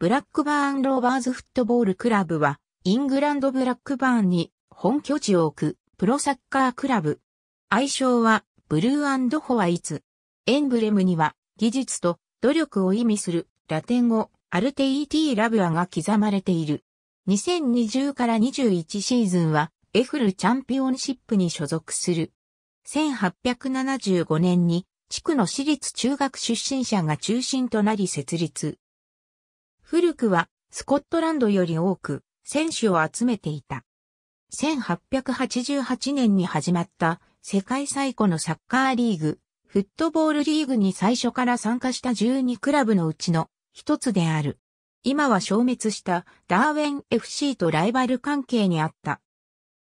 ブラックバーン・ローバーズフットボールクラブは、イングランドブラックバーンに本拠地を置くプロサッカークラブ。愛称はブルーホワイツ。エンブレムには技術と努力を意味するラテン語アルテイティラブアが刻まれている。2020から21シーズンはエフルチャンピオンシップに所属する。1875年に地区の私立中学出身者が中心となり設立。古くはスコットランドより多く選手を集めていた。1888年に始まった世界最古のサッカーリーグ、フットボールリーグに最初から参加した12クラブのうちの一つである。今は消滅したダーウェン FC とライバル関係にあった。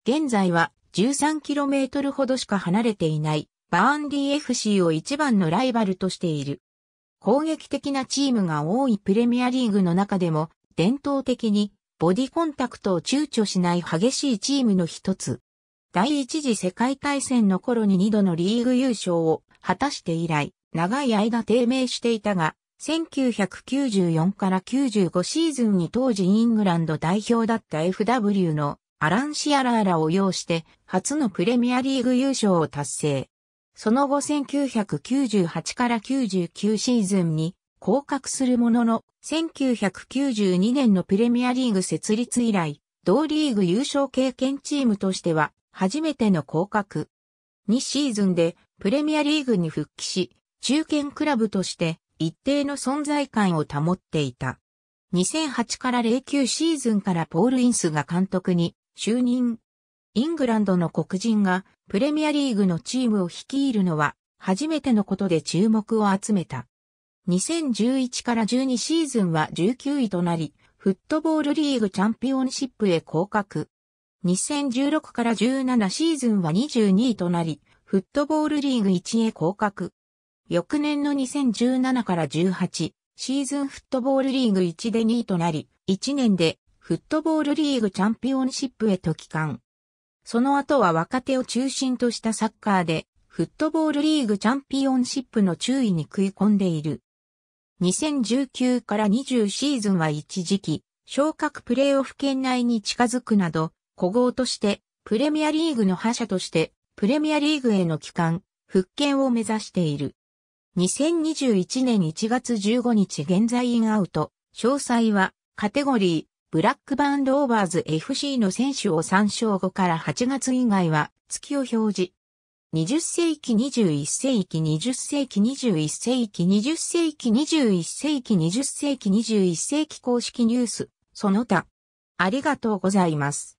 現在は 13km ほどしか離れていないバーンデー FC を一番のライバルとしている。攻撃的なチームが多いプレミアリーグの中でも、伝統的にボディコンタクトを躊躇しない激しいチームの一つ。第一次世界大戦の頃に二度のリーグ優勝を果たして以来、長い間低迷していたが、1994から95シーズンに当時イングランド代表だった FW のアラン・シアラーラを擁して初のプレミアリーグ優勝を達成。その後1998から99シーズンに降格するものの、1992年のプレミアリーグ設立以来、同リーグ優勝経験チームとしては初めての降格。2シーズンでプレミアリーグに復帰し、中堅クラブとして一定の存在感を保っていた。2008から09シーズンからポール・インスが監督に就任。イングランドの黒人がプレミアリーグのチームを率いるのは初めてのことで注目を集めた。2011から12シーズンは19位となり、フットボールリーグチャンピオンシップへ降格。2016から17シーズンは22位となり、フットボールリーグ1へ降格。翌年の2017から18シーズンフットボールリーグ1で2位となり、1年でフットボールリーグチャンピオンシップへと帰還。その後は若手を中心としたサッカーで、フットボールリーグチャンピオンシップの注意に食い込んでいる。2019から20シーズンは一時期、昇格プレーオフ圏内に近づくなど、古豪として、プレミアリーグの覇者として、プレミアリーグへの帰還、復権を目指している。2021年1月15日現在インアウト、詳細は、カテゴリー、ブラックバーンローバーズ FC の選手を参照後から8月以外は月を表示。20世紀21世紀20世紀21世紀20世紀21世紀20世紀21世紀公式ニュース、その他。ありがとうございます。